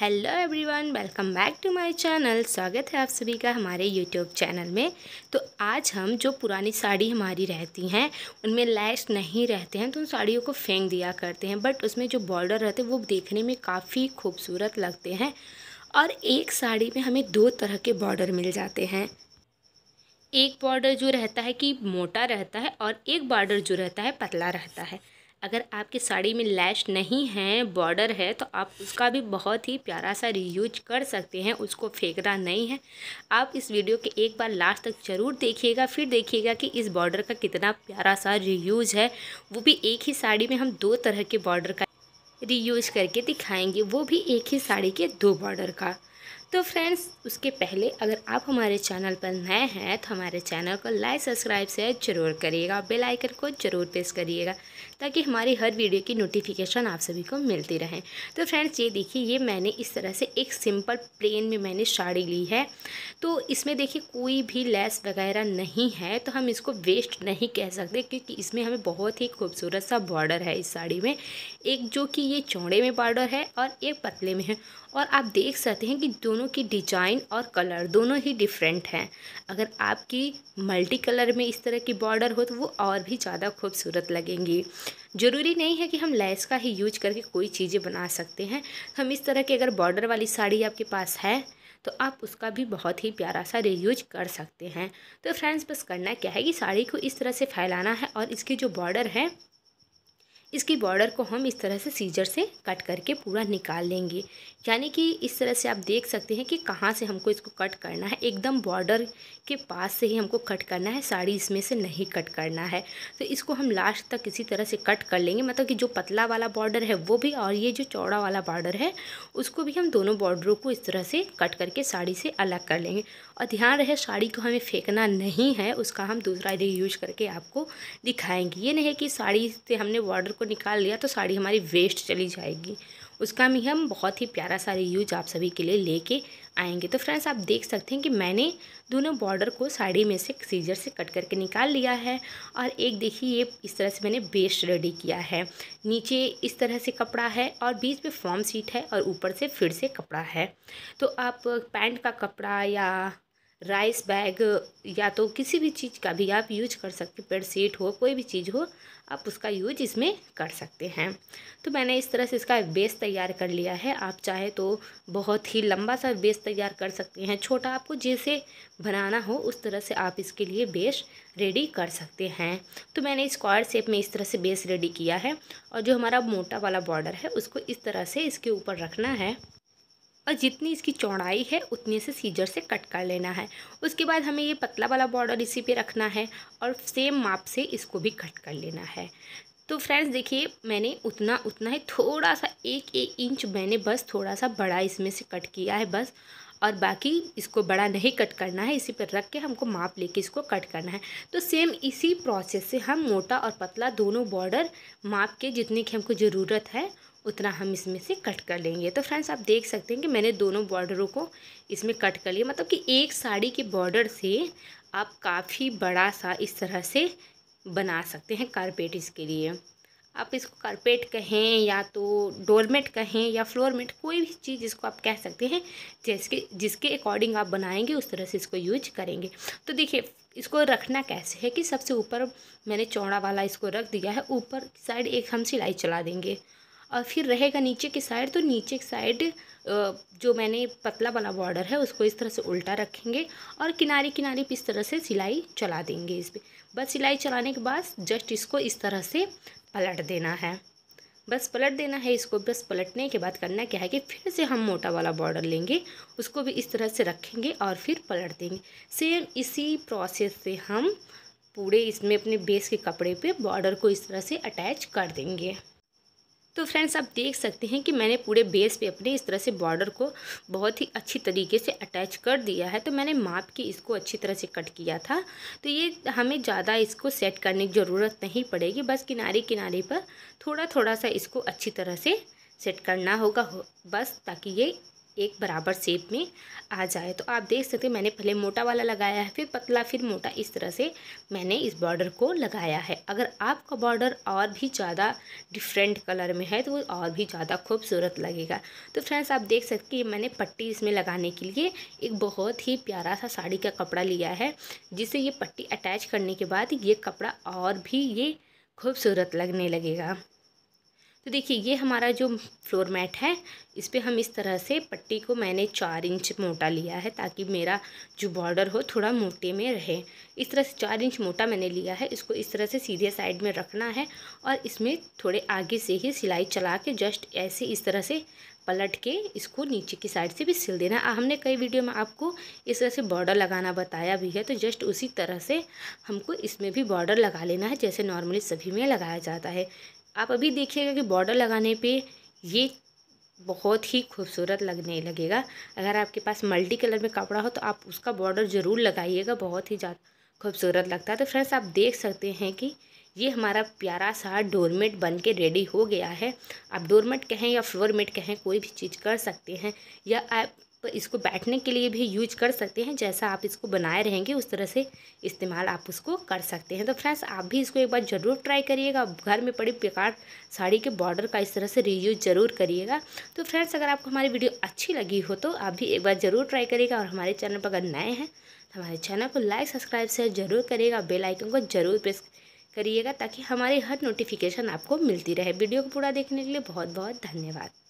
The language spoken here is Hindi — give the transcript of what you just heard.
hello everyone welcome back to my channel स्वागत है आप सभी का हमारे यूट्यूब चैनल में तो आज हम जो पुरानी साड़ी हमारी रहती हैं उनमें लैस नहीं रहते हैं तो उन साड़ियों को फेंक दिया करते हैं बट उसमें जो बॉर्डर रहते हैं वो देखने में काफ़ी खूबसूरत लगते हैं और एक साड़ी में हमें दो तरह के बॉर्डर मिल जाते हैं एक बॉर्डर जो रहता है कि मोटा रहता है और एक बॉर्डर जो रहता है पतला रहता है अगर आपकी साड़ी में लैश नहीं है बॉर्डर है तो आप उसका भी बहुत ही प्यारा सा रीयूज कर सकते हैं उसको फेंकना नहीं है आप इस वीडियो के एक बार लास्ट तक ज़रूर देखिएगा फिर देखिएगा कि इस बॉर्डर का कितना प्यारा सा रीयूज है वो भी एक ही साड़ी में हम दो तरह के बॉर्डर का रीयूज करके दिखाएंगे वो भी एक ही साड़ी के दो बॉर्डर का तो फ्रेंड्स उसके पहले अगर आप हमारे चैनल पर नए हैं तो हमारे चैनल को लाइक सब्सक्राइब शेयर जरूर करिएगा बेल आइकन को जरूर प्रेस करिएगा ताकि हमारी हर वीडियो की नोटिफिकेशन आप सभी को मिलती रहे तो फ्रेंड्स ये देखिए ये मैंने इस तरह से एक सिंपल प्लेन में मैंने साड़ी ली है तो इसमें देखिए कोई भी लेस वगैरह नहीं है तो हम इसको वेस्ट नहीं कह सकते क्योंकि इसमें हमें बहुत ही खूबसूरत सा बॉर्डर है इस साड़ी में एक जो कि ये चौड़े में बॉर्डर है और एक पतले में है और आप देख सकते हैं कि दोनों की डिजाइन और कलर दोनों ही डिफरेंट हैं अगर आपकी मल्टी कलर में इस तरह की बॉर्डर हो तो वो और भी ज़्यादा खूबसूरत लगेंगी ज़रूरी नहीं है कि हम लेस का ही यूज करके कोई चीज़ें बना सकते हैं हम इस तरह की अगर बॉर्डर वाली साड़ी आपके पास है तो आप उसका भी बहुत ही प्यारा सा रीयूज कर सकते हैं तो फ्रेंड्स बस करना क्या है कि साड़ी को इस तरह से फैलाना है और इसकी जो बॉर्डर है इसकी बॉर्डर को हम इस तरह से सीजर से कट करके पूरा निकाल लेंगे यानी कि इस तरह से आप देख सकते हैं कि कहाँ से हमको इसको कट करना है एकदम बॉर्डर के पास से ही हमको कट करना है साड़ी इसमें से नहीं कट करना है तो इसको हम लास्ट तक इसी तरह से कट कर लेंगे मतलब कि जो पतला वाला बॉर्डर है वो भी और ये जो चौड़ा वाला बॉर्डर है उसको भी हम दोनों बॉर्डरों को इस तरह से कट करके साड़ी से अलग कर लेंगे और ध्यान रहे साड़ी को हमें फेंकना नहीं है उसका हम दूसरा आइडिया यूज करके आपको दिखाएंगे ये नहीं है कि साड़ी से हमने बॉर्डर को निकाल लिया तो साड़ी हमारी वेस्ट चली जाएगी उसका भी हम बहुत ही प्यारा सा यूज आप सभी के लिए लेके आएंगे तो फ्रेंड्स आप देख सकते हैं कि मैंने दोनों बॉर्डर को साड़ी में से सीजर से कट करके निकाल लिया है और एक देखिए ये इस तरह से मैंने बेस्ट रेडी किया है नीचे इस तरह से कपड़ा है और बीच में फॉर्म सीट है और ऊपर से फिर से कपड़ा है तो आप पैंट का कपड़ा या राइस बैग या तो किसी भी चीज़ का भी आप यूज कर सकते पेड़ सीट हो कोई भी चीज़ हो आप उसका यूज इसमें कर सकते हैं तो मैंने इस तरह से इसका बेस तैयार कर लिया है आप चाहे तो बहुत ही लंबा सा बेस तैयार कर सकते हैं छोटा आपको जैसे बनाना हो उस तरह से आप इसके लिए बेस रेडी कर सकते हैं तो मैंने स्क्वायर शेप में इस तरह से बेस रेडी किया है और जो हमारा मोटा वाला बॉर्डर है उसको इस तरह से इसके ऊपर रखना है और जितनी इसकी चौड़ाई है उतनी से सीजर से कट कर लेना है उसके बाद हमें ये पतला वाला बॉर्डर इसी पे रखना है और सेम माप से इसको भी कट कर लेना है तो फ्रेंड्स देखिए मैंने उतना उतना ही थोड़ा सा एक एक इंच मैंने बस थोड़ा सा बड़ा इसमें से कट किया है बस और बाकी इसको बड़ा नहीं कट करना है इसी पर रख के हमको माप लेके इसको कट करना है तो सेम इसी प्रोसेस से हम मोटा और पतला दोनों बॉर्डर माप के जितने की हमको ज़रूरत है उतना हम इसमें से कट कर लेंगे तो फ्रेंड्स आप देख सकते हैं कि मैंने दोनों बॉर्डरों को इसमें कट कर लिया मतलब कि एक साड़ी के बॉर्डर से आप काफ़ी बड़ा सा इस तरह से बना सकते हैं कारपेट इसके लिए आप इसको कारपेट कहें या तो डोरमेट कहें या फ्लोरमेट कोई भी चीज़ जिसको आप कह सकते हैं जिसके जिसके अकॉर्डिंग आप बनाएंगे उस तरह से इसको यूज करेंगे तो देखिए इसको रखना कैसे है कि सबसे ऊपर मैंने चौड़ा वाला इसको रख दिया है ऊपर साइड एक हम सिलाई चला देंगे और फिर रहेगा नीचे की साइड तो नीचे की साइड जो मैंने पतला वाला बॉर्डर है उसको इस तरह से उल्टा रखेंगे और किनारे किनारे पर इस तरह से सिलाई चला देंगे इस पर बस सिलाई चलाने के बाद जस्ट इसको इस तरह से पलट देना है बस पलट देना है इसको बस पलटने के बाद करना क्या है कि फिर से हम मोटा वाला बॉर्डर लेंगे उसको भी इस तरह से रखेंगे और फिर पलट देंगे सेम इसी प्रोसेस से हम पूरे इसमें अपने बेस के कपड़े पे बॉर्डर को इस तरह से अटैच कर देंगे तो फ्रेंड्स आप देख सकते हैं कि मैंने पूरे बेस पे अपने इस तरह से बॉर्डर को बहुत ही अच्छी तरीके से अटैच कर दिया है तो मैंने माप के इसको अच्छी तरह से कट किया था तो ये हमें ज़्यादा इसको सेट करने की ज़रूरत नहीं पड़ेगी बस किनारे किनारे पर थोड़ा थोड़ा सा इसको अच्छी तरह से सेट करना होगा हो, बस ताकि ये एक बराबर शेप में आ जाए तो आप देख सकते हैं मैंने पहले मोटा वाला लगाया है फिर पतला फिर मोटा इस तरह से मैंने इस बॉर्डर को लगाया है अगर आपका बॉर्डर और भी ज़्यादा डिफरेंट कलर में है तो वो और भी ज़्यादा खूबसूरत लगेगा तो फ्रेंड्स आप देख सकते हैं मैंने पट्टी इसमें लगाने के लिए एक बहुत ही प्यारा सा साड़ी का कपड़ा लिया है जिससे ये पट्टी अटैच करने के बाद ये कपड़ा और भी ये खूबसूरत लगने लगेगा तो देखिए ये हमारा जो फ्लोर मैट है इस पर हम इस तरह से पट्टी को मैंने चार इंच मोटा लिया है ताकि मेरा जो बॉर्डर हो थोड़ा मोटे में रहे इस तरह से चार इंच मोटा मैंने लिया है इसको इस तरह से सीधे साइड में रखना है और इसमें थोड़े आगे से ही सिलाई चला के जस्ट ऐसे इस तरह से पलट के इसको नीचे की साइड से भी सिल देना हमने कई वीडियो में आपको इस तरह से बॉर्डर लगाना बताया भी है तो जस्ट उसी तरह से हमको इसमें भी बॉर्डर लगा लेना है जैसे नॉर्मली सभी में लगाया जाता है आप अभी देखिएगा कि बॉर्डर लगाने पे ये बहुत ही खूबसूरत लगने लगेगा अगर आपके पास मल्टी कलर में कपड़ा हो तो आप उसका बॉर्डर ज़रूर लगाइएगा बहुत ही ज़्यादा खूबसूरत लगता है तो फ्रेंड्स आप देख सकते हैं कि ये हमारा प्यारा सा डोरमेट बन के रेडी हो गया है आप डोरमेट कहें या फ्लोर मेट कहें कोई भी चीज़ कर सकते हैं या आप तो इसको बैठने के लिए भी यूज कर सकते हैं जैसा आप इसको बनाए रहेंगे उस तरह से इस्तेमाल आप उसको कर सकते हैं तो फ्रेंड्स आप भी इसको एक बार ज़रूर ट्राई करिएगा घर में पड़ी बेकार साड़ी के बॉर्डर का इस तरह से रीयूज ज़रूर करिएगा तो फ्रेंड्स अगर आपको हमारी वीडियो अच्छी लगी हो तो आप भी एक बार ज़रूर ट्राई करिएगा और हमारे चैनल पर अगर नए हैं तो हमारे चैनल को लाइक सब्सक्राइब शेयर जरूर करिएगा बेल आइकन को ज़रूर प्रेस करिएगा ताकि हमारी हर नोटिफिकेशन आपको मिलती रहे वीडियो को पूरा देखने के लिए बहुत बहुत धन्यवाद